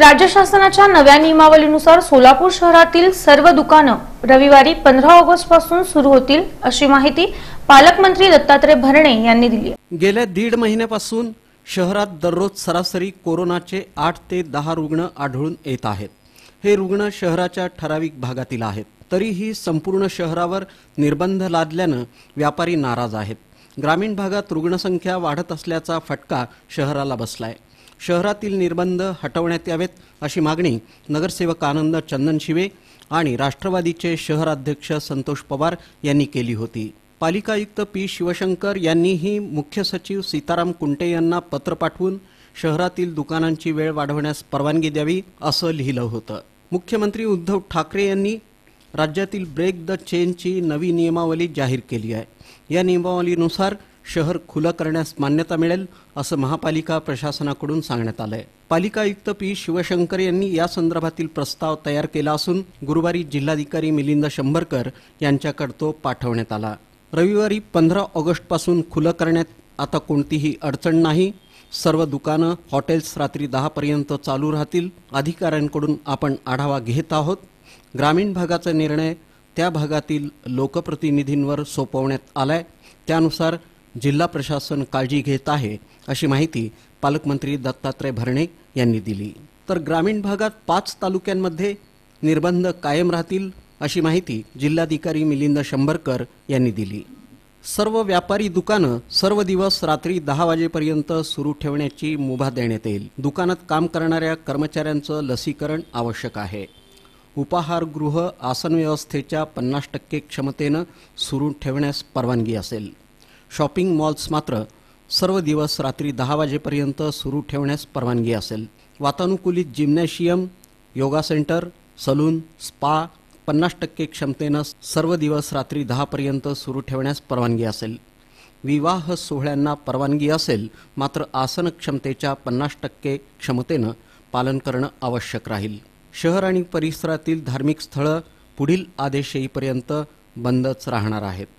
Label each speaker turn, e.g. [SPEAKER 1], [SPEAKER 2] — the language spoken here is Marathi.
[SPEAKER 1] राज्य शासनाच्या नव्या नियमावलीनुसार सोलापूर शहरातील सर्व दुकानं रविवारी पंधरा ऑगस्ट पासून सुरू होतील अशी माहिती पालकमंत्री दत्तात्रय भरणे यांनी दिली गेल्या दीड महिन्यापासून शहरात दररोज सरासरी कोरोनाचे आठ ते दहा रुग्ण आढळून येत आहेत हे रुग्ण शहराच्या ठराविक भागातील आहेत तरीही संपूर्ण शहरावर निर्बंध लादल्यानं व्यापारी नाराज आहेत ग्रामीण भागात रुग्णसंख्या वाढत असल्याचा फटका शहराला बसलाय शहरातील निर्बंध हटवण्यात यावेत अशी मागणी नगरसेवक आनंद चंदनशिवे आणि राष्ट्रवादीचे शहराध्यक्ष संतोष पवार यांनी केली होती पालिका आयुक्त पी शिवशंकर यांनीही मुख्य सचिव सीताराम कुंटे यांना पत्र पाठवून शहरातील दुकानांची वेळ वाढवण्यास परवानगी द्यावी असं लिहिलं होतं मुख्यमंत्री उद्धव ठाकरे यांनी राज्यातील ब्रेक द चेनची नवी नियमावली जाहीर केली आहे या नियमावलीनुसार शहर खुलं करण्यास मान्यता मिळेल असं महापालिका प्रशासनाकडून सांगण्यात आलंय पालिका आयुक्त पी शिवशंकर यांनी या संदर्भातील प्रस्ताव तयार केला असून गुरुवारी जिल्हाधिकारी मिलिंद शंभरकर यांच्याकडे तो पाठवण्यात आला रविवारी पंधरा ऑगस्टपासून खुलं करण्यात आता कोणतीही अडचण नाही सर्व दुकानं हॉटेल्स रात्री दहापर्यंत चालू राहतील अधिकाऱ्यांकडून आपण आढावा घेत आहोत ग्रामीण भागाचा निर्णय त्या भागातील लोकप्रतिनिधींवर सोपवण्यात आलाय त्यानुसार जिल्हा प्रशासन काळजी घेत आहे अशी माहिती पालकमंत्री दत्तात्रय भरणे यांनी दिली तर ग्रामीण भागात पाच तालुक्यांमध्ये निर्बंध कायम राहतील अशी माहिती जिल्हाधिकारी मिलिंद शंभरकर यांनी दिली सर्व व्यापारी दुकानं सर्व दिवस रात्री दहा वाजेपर्यंत सुरू ठेवण्याची मुभा देण्यात येईल दुकानात काम करणाऱ्या कर्मचाऱ्यांचं लसीकरण आवश्यक आहे उपाहारगृह आसन व्यवस्थेच्या पन्नास टक्के क्षमतेनं सुरू ठेवण्यास परवानगी असेल शॉपिंग मॉल्स मात्र सर्व दिवस रात्री दहा वाजेपर्यंत सुरू ठेवण्यास परवानगी असेल वातानुकूलित gymnasium yoga centre salon spa पन्नास टक्के क्षमतेनं सर्व दिवस रात्री दहापर्यंत सुरू ठेवण्यास परवानगी असेल विवाह सोहळ्यांना परवानगी असेल मात्र आसन क्षमतेच्या पन्नास टक्के क्षमतेनं पालन करणं आवश्यक राहील शहर आणि परिसरातील धार्मिक स्थळं पुढील आदेश येईपर्यंत बंदच राहणार आहेत